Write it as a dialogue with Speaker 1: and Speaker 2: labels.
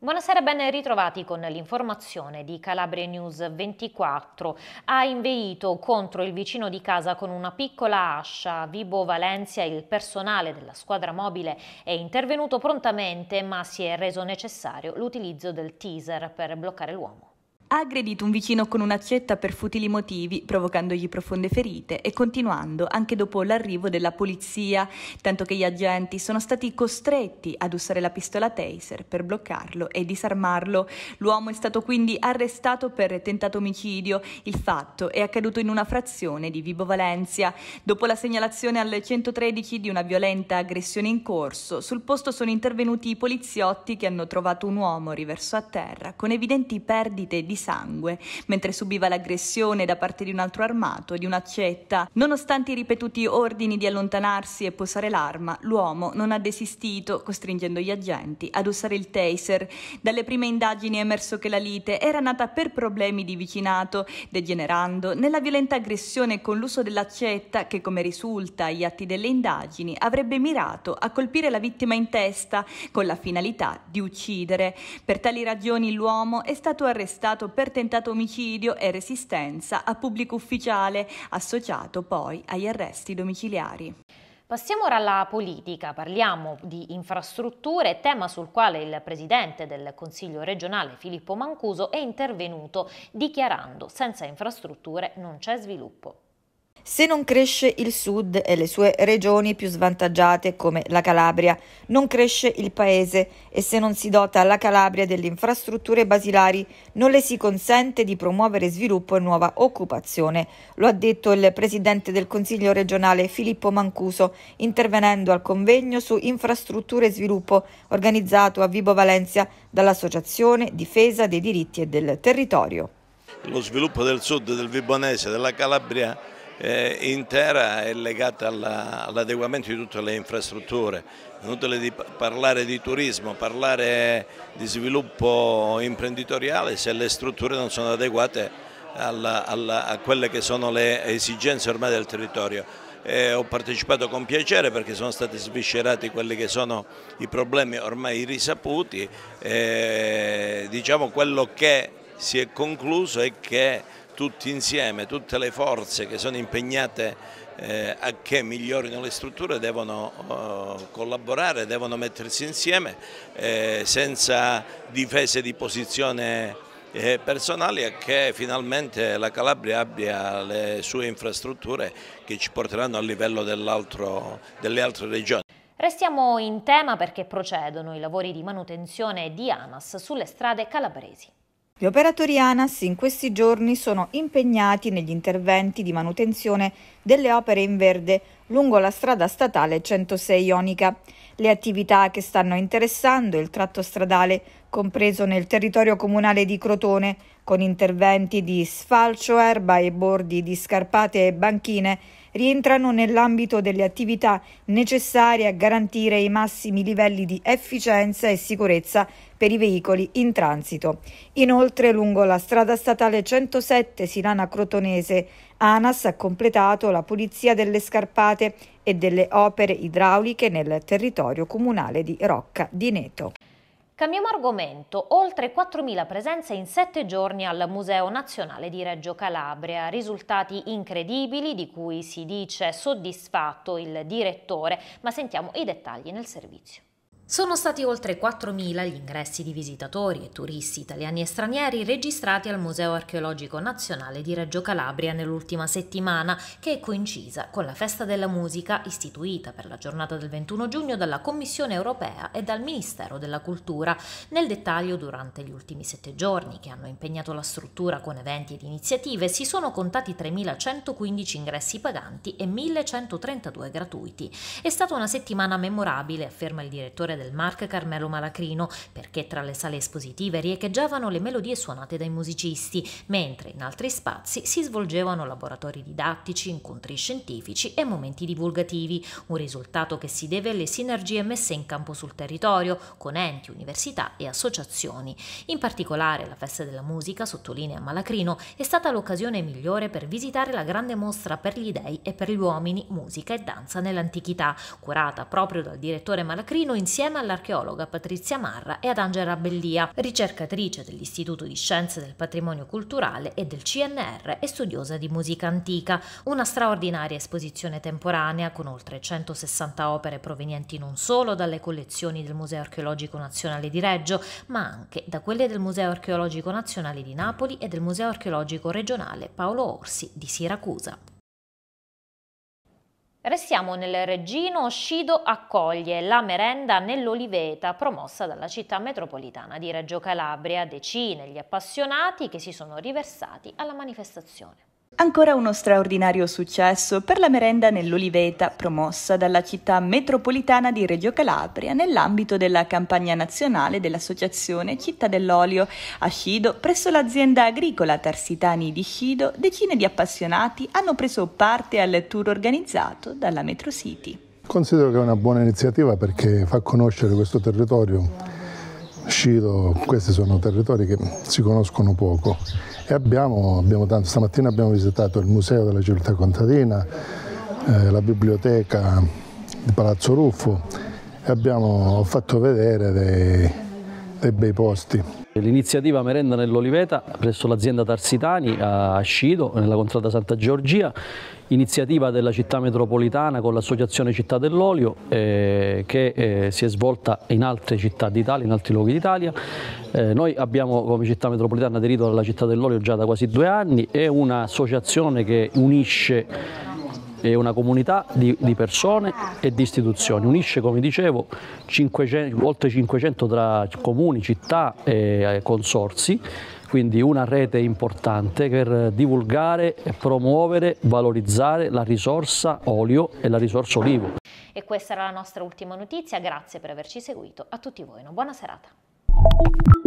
Speaker 1: Buonasera, ben ritrovati con l'informazione di Calabria News 24. Ha inveito contro il vicino di casa con una piccola ascia. Vibo Valencia, il personale della squadra mobile, è intervenuto prontamente ma si è reso necessario l'utilizzo del teaser per bloccare l'uomo
Speaker 2: ha aggredito un vicino con un'accetta per futili motivi, provocandogli profonde ferite e continuando anche dopo l'arrivo della polizia, tanto che gli agenti sono stati costretti ad usare la pistola taser per bloccarlo e disarmarlo. L'uomo è stato quindi arrestato per tentato omicidio. Il fatto è accaduto in una frazione di Vibo Valencia. Dopo la segnalazione al 113 di una violenta aggressione in corso, sul posto sono intervenuti i poliziotti che hanno trovato un uomo riverso a terra con evidenti perdite di sangue, mentre subiva l'aggressione da parte di un altro armato, di un'accetta. Nonostante i ripetuti ordini di allontanarsi e posare l'arma, l'uomo non ha desistito, costringendo gli agenti ad usare il taser. Dalle prime indagini è emerso che la lite era nata per problemi di vicinato, degenerando nella violenta aggressione con l'uso dell'accetta che, come risulta agli atti delle indagini, avrebbe mirato a colpire la vittima in testa con la finalità di uccidere. Per tali ragioni l'uomo è stato arrestato per tentato omicidio e resistenza a
Speaker 1: pubblico ufficiale, associato poi agli arresti
Speaker 2: domiciliari. Passiamo ora
Speaker 1: alla politica, parliamo di infrastrutture, tema sul quale il presidente del Consiglio regionale Filippo Mancuso è intervenuto dichiarando senza infrastrutture non c'è sviluppo.
Speaker 3: Se non cresce il sud e le sue regioni più svantaggiate come la Calabria, non cresce il paese e se non si dota la Calabria delle infrastrutture basilari non le si consente di promuovere sviluppo e nuova occupazione. Lo ha detto il presidente del Consiglio regionale Filippo Mancuso intervenendo al convegno su infrastrutture e sviluppo organizzato a Vibo Valencia dall'Associazione Difesa dei diritti e del territorio.
Speaker 4: Lo sviluppo del sud del Vibonese, della Calabria eh, intera è legata all'adeguamento all di tutte le infrastrutture. È inutile di parlare di turismo, parlare di sviluppo imprenditoriale se le strutture non sono adeguate alla, alla, a quelle che sono le esigenze ormai del territorio. Eh, ho partecipato con piacere perché sono stati sviscerati quelli che sono i problemi ormai risaputi, eh, diciamo quello che si è concluso è che tutti insieme, tutte le forze che sono impegnate eh, a che migliorino le strutture devono eh, collaborare, devono mettersi insieme eh, senza difese di posizione personali a che finalmente la Calabria abbia le sue infrastrutture che ci porteranno a livello delle altre regioni.
Speaker 1: Restiamo in tema perché procedono i lavori di manutenzione di ANAS sulle strade calabresi.
Speaker 3: Gli operatori ANAS in questi giorni sono impegnati negli interventi di manutenzione delle opere in verde lungo la strada statale 106 Ionica. Le attività che stanno interessando il tratto stradale compreso nel territorio comunale di Crotone, con interventi di sfalcio, erba e bordi di scarpate e banchine, rientrano nell'ambito delle attività necessarie a garantire i massimi livelli di efficienza e sicurezza per i veicoli in transito. Inoltre, lungo la strada statale 107 Silana Crotonese, ANAS ha completato la pulizia delle scarpate e delle opere idrauliche nel territorio comunale di Rocca di Neto.
Speaker 1: Cambiamo argomento, oltre 4.000 presenze in 7 giorni al Museo Nazionale di Reggio Calabria, risultati incredibili di cui si dice soddisfatto il direttore, ma sentiamo i dettagli nel servizio. Sono stati oltre 4.000 gli ingressi di visitatori e turisti italiani e stranieri registrati al Museo Archeologico Nazionale di Reggio Calabria nell'ultima settimana, che è coincisa con la Festa della Musica istituita per la giornata del 21 giugno dalla Commissione europea e dal Ministero della Cultura. Nel dettaglio, durante gli ultimi sette giorni che hanno impegnato la struttura con eventi ed iniziative, si sono contati 3.115 ingressi paganti e 1.132 gratuiti. È stata una settimana memorabile, afferma il direttore del Marc Carmelo Malacrino, perché tra le sale espositive riecheggiavano le melodie suonate dai musicisti, mentre in altri spazi si svolgevano laboratori didattici, incontri scientifici e momenti divulgativi, un risultato che si deve alle sinergie messe in campo sul territorio con enti, università e associazioni. In particolare la Festa della Musica, sottolinea Malacrino, è stata l'occasione migliore per visitare la grande mostra per gli dei e per gli uomini, musica e danza nell'antichità, curata proprio dal direttore Malacrino insieme insieme all'archeologa Patrizia Marra e ad Angela Bellia, ricercatrice dell'Istituto di Scienze del Patrimonio Culturale e del CNR e studiosa di musica antica, una straordinaria esposizione temporanea con oltre 160 opere provenienti non solo dalle collezioni del Museo Archeologico Nazionale di Reggio, ma anche da quelle del Museo Archeologico Nazionale di Napoli e del Museo Archeologico Regionale Paolo Orsi di Siracusa. Restiamo nel Reggino, Scido accoglie la merenda nell'Oliveta promossa dalla città metropolitana di Reggio Calabria, decine gli appassionati che si sono riversati alla manifestazione.
Speaker 2: Ancora uno straordinario successo per la merenda nell'Oliveta promossa dalla città metropolitana di Reggio Calabria nell'ambito della campagna nazionale dell'associazione Città dell'Olio a Scido presso l'azienda agricola Tarsitani di Scido decine di appassionati hanno preso parte al tour organizzato dalla Metro City.
Speaker 4: Considero che è una buona iniziativa perché fa conoscere questo territorio Scido, questi sono territori che si conoscono poco e abbiamo, abbiamo tanto, stamattina abbiamo visitato il Museo della Civiltà Contadina, eh, la biblioteca di Palazzo Ruffo e abbiamo fatto vedere dei e bei posti. L'iniziativa Merenda nell'Oliveta presso l'azienda Tarsitani a Scido, nella contrada Santa Georgia, iniziativa della città metropolitana con l'associazione Città dell'Olio eh, che eh, si è svolta in altre città d'Italia, in altri luoghi d'Italia. Eh, noi abbiamo come città metropolitana aderito alla Città dell'Olio già da quasi due anni, è un'associazione che unisce è una comunità di, di persone e di istituzioni, unisce come dicevo 500, oltre 500 tra comuni, città e consorsi, quindi una rete importante per divulgare, promuovere, valorizzare la risorsa olio e la risorsa olivo.
Speaker 1: E questa era la nostra ultima notizia, grazie per averci seguito, a tutti voi una buona serata.